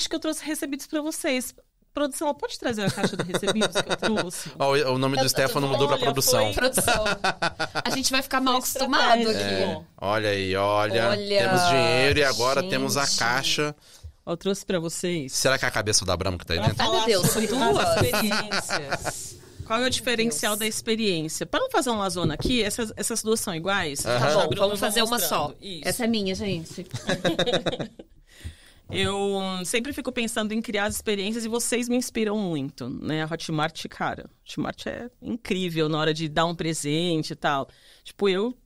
acho que eu trouxe recebidos para vocês. Produção, pode trazer a caixa de recebidos que eu trouxe? Oh, o nome do eu, Stefano mudou para produção. produção. A gente vai ficar mal acostumado aqui. É. Olha aí, olha. olha. Temos dinheiro e agora temos a caixa. Eu trouxe para vocês. Será que é a cabeça da Abramo que tá aí dentro? Ai, meu Deus, foi duas experiências. Qual é o diferencial da experiência? Para não fazer uma zona aqui, essas, essas duas são iguais? Uhum. Tá bom, vamos fazer uma só. Isso. Essa é minha, gente. Eu hum, sempre fico pensando em criar as experiências e vocês me inspiram muito, né? A Hotmart, cara, Hotmart é incrível na hora de dar um presente e tal. Tipo, eu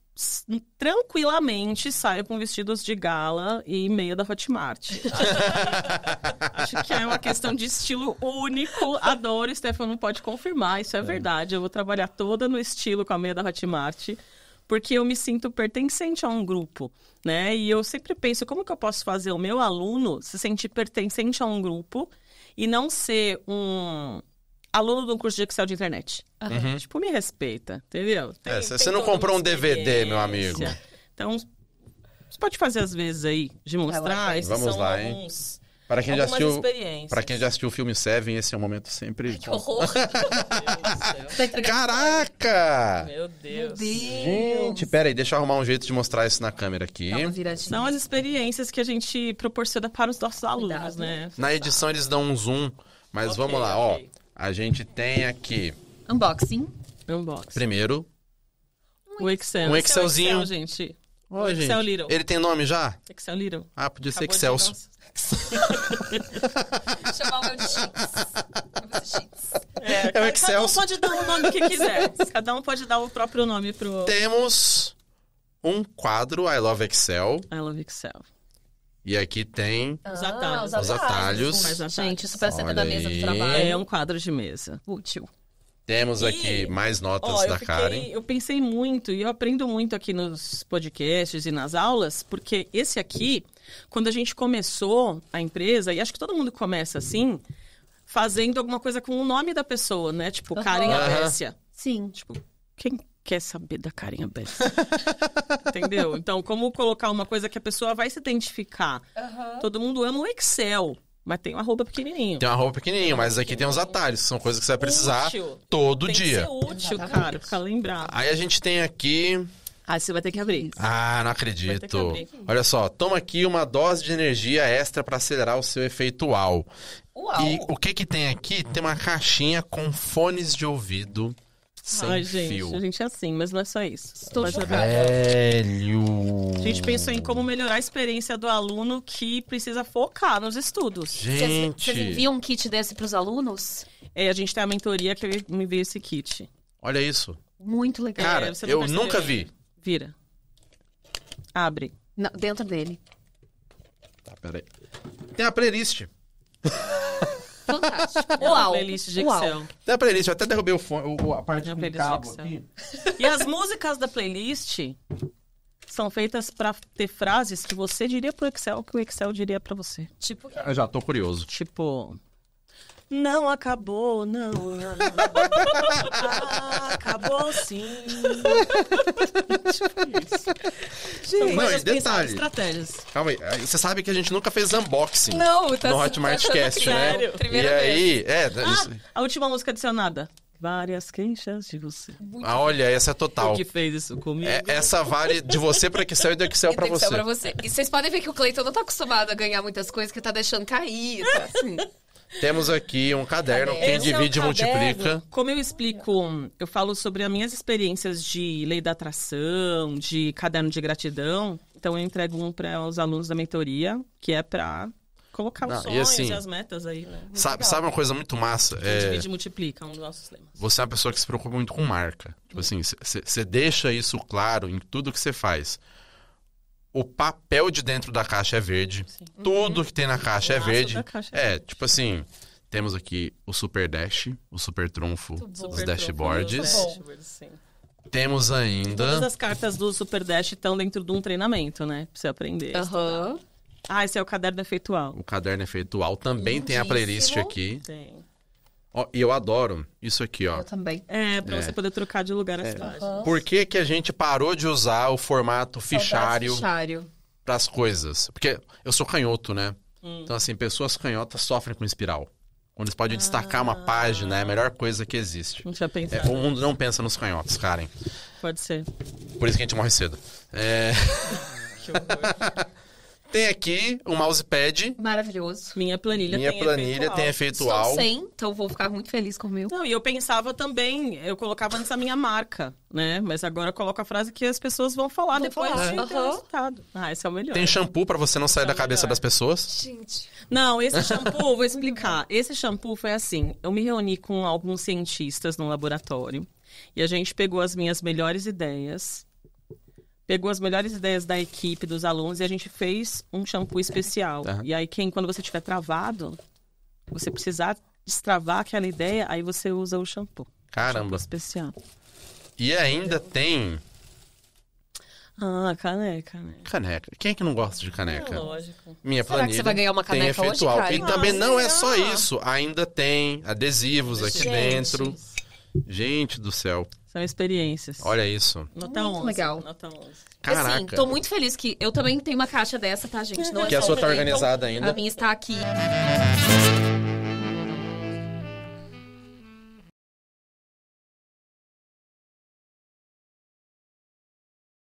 tranquilamente saio com vestidos de gala e meia da Hotmart. Acho que é uma questão de estilo único. Adoro, Stefano pode confirmar, isso é, é verdade. Eu vou trabalhar toda no estilo com a meia da Hotmart porque eu me sinto pertencente a um grupo, né? E eu sempre penso como que eu posso fazer o meu aluno se sentir pertencente a um grupo e não ser um aluno de um curso de Excel de internet. Uhum. Tipo, me respeita, entendeu? Tem, é, você não comprou um DVD, meu amigo. Então, você pode fazer às vezes aí, de mostrar. Esses Vamos são lá, alguns... hein? Para quem, já assistiu, para quem já assistiu o filme Seven, esse é um momento sempre. Ai, que horror! Meu tá Caraca! Meu Deus. Gente, peraí, deixa eu arrumar um jeito de mostrar isso na câmera aqui. São as experiências que a gente proporciona para os nossos alunos, Cuidado, né? né? Na edição eles dão um zoom, mas okay, vamos lá, okay. ó. A gente tem aqui. Unboxing. Unboxing. Primeiro. Um, Excel. um é Excelzinho. Excel, gente. Oi, Excel gente. Little. Ele tem nome já? Excel Little. Ah, podia Acabou ser Excel. Chamar o meu de Cheats. É, é o Excelso. Cada um pode dar o nome que quiser. Cada um pode dar o próprio nome pro. Temos um quadro I Love Excel. I Love Excel. E aqui tem ah, os atalhos. Os atalhos. Gente, isso parece sempre da mesa do trabalho. É um quadro de mesa. Útil. Temos e, aqui mais notas ó, da fiquei, Karen. Eu pensei muito e eu aprendo muito aqui nos podcasts e nas aulas, porque esse aqui, quando a gente começou a empresa, e acho que todo mundo começa assim, fazendo alguma coisa com o nome da pessoa, né? Tipo, Karen uhum. Abécia. Sim. Tipo, quem quer saber da Karen Abécia? Entendeu? Então, como colocar uma coisa que a pessoa vai se identificar? Uhum. Todo mundo ama o Excel. Mas tem uma roupa pequenininho. Tem uma roupa pequenininho, mas aqui tem uns atalhos. São coisas que você vai precisar útil. todo tem dia. Que ser útil, cara, pra lembrar. Aí a gente tem aqui... Ah, você vai ter que abrir. Ah, não acredito. Abrir. Olha só, toma aqui uma dose de energia extra para acelerar o seu efeito UAU. Uau. E o que que tem aqui? Tem uma caixinha com fones de ouvido sem Ai, gente, fio. A gente é assim, mas não é só isso. Estou mas Velho! A gente pensou em como melhorar a experiência do aluno que precisa focar nos estudos. Gente! você envia um kit desse para os alunos? É, a gente tem a mentoria que ele me envia esse kit. Olha isso. Muito legal. Cara, é, eu nunca vi. Vira. Abre. Não, dentro dele. Tá, peraí. Tem a playlist. Fantástico. É uau. Playlist de Uau. Excel. a playlist, eu até derrubei o fone, o, a parte da do cabo aqui. E as músicas da playlist são feitas para ter frases que você diria pro Excel que o Excel diria para você. Tipo, eu já tô curioso. Tipo, não acabou, não. Ah, acabou sim. Tipo Gente, não, e detalhe. estratégias. Calma aí. Você sabe que a gente nunca fez unboxing não, tá no Hotmart tá Cast, né? e vez. aí, é. Ah, isso... A última música adicionada. Várias queixas de você. Ah, olha, essa é total. O que fez isso comigo? É, essa vale de você para Excel e do Excel para você. você. E vocês podem ver que o Cleiton não tá acostumado a ganhar muitas coisas, que tá deixando cair, tá assim. Temos aqui um caderno, caderno. quem divide é um multiplica. Como eu explico, eu falo sobre as minhas experiências de lei da atração, de caderno de gratidão. Então eu entrego um para os alunos da mentoria, que é para colocar os sonhos e, assim, e, as metas aí, né? Sabe, sabe uma coisa muito massa? É, divide e multiplica, um dos nossos lemas. Você é uma pessoa que se preocupa muito com marca. Tipo assim, você deixa isso claro em tudo que você faz o papel de dentro da caixa é verde. Sim. Uhum. Tudo uhum. que tem na caixa é verde. Caixa é, é, verde. tipo assim, temos aqui o Super Dash, o Super Trunfo, os dashboards. temos ainda. Todas as cartas do Super Dash estão dentro de um treinamento, né? Pra você aprender. Aham. Uhum. Ah, esse é o caderno efeitual. O caderno efeitual também Lindíssimo. tem a playlist aqui. Tem. Ó, e eu adoro isso aqui, ó. Eu também. É, pra é. você poder trocar de lugar as é. páginas. Por que, que a gente parou de usar o formato fichário, fichário. pras coisas? Porque eu sou canhoto, né? Hum. Então, assim, pessoas canhotas sofrem com espiral. Quando eles podem ah. destacar uma ah. página, é a melhor coisa que existe. Não tinha pensado. É, o mundo não pensa nos canhotos, Karen. Pode ser. Por isso que a gente morre cedo. É... que horror. Tem aqui o um mousepad. Maravilhoso. Minha planilha Minha tem planilha efeitual. tem efeitual. Estou sem, então vou ficar muito feliz com o meu. Não, e eu pensava também, eu colocava antes a minha marca, né? Mas agora eu coloco a frase que as pessoas vão falar vou depois falar. de ter resultado. Ah, esse é o melhor. Tem shampoo para você não sair é da cabeça das pessoas? Gente. Não, esse shampoo, vou explicar. Esse shampoo foi assim, eu me reuni com alguns cientistas no laboratório e a gente pegou as minhas melhores ideias pegou as melhores ideias da equipe, dos alunos, e a gente fez um shampoo especial. E aí, quem, quando você estiver travado, você precisar destravar aquela ideia, aí você usa o shampoo. Caramba. Shampoo especial. E ainda tem. Ah, caneca, né? Caneca. Quem é que não gosta de caneca? É, lógico. Minha Será planilha. que você vai ganhar uma caneca tem efetual. hoje, cara? E Nossa, também não é só isso. Ainda tem adesivos aqui gente. dentro. Gente do céu. São experiências. Olha isso. Nota muito 11. legal. Nota 11. Assim, Caraca. Assim, tô muito feliz que eu também tenho uma caixa dessa, tá, gente? Não é que a sua tá então, organizada então, ainda. A minha está aqui.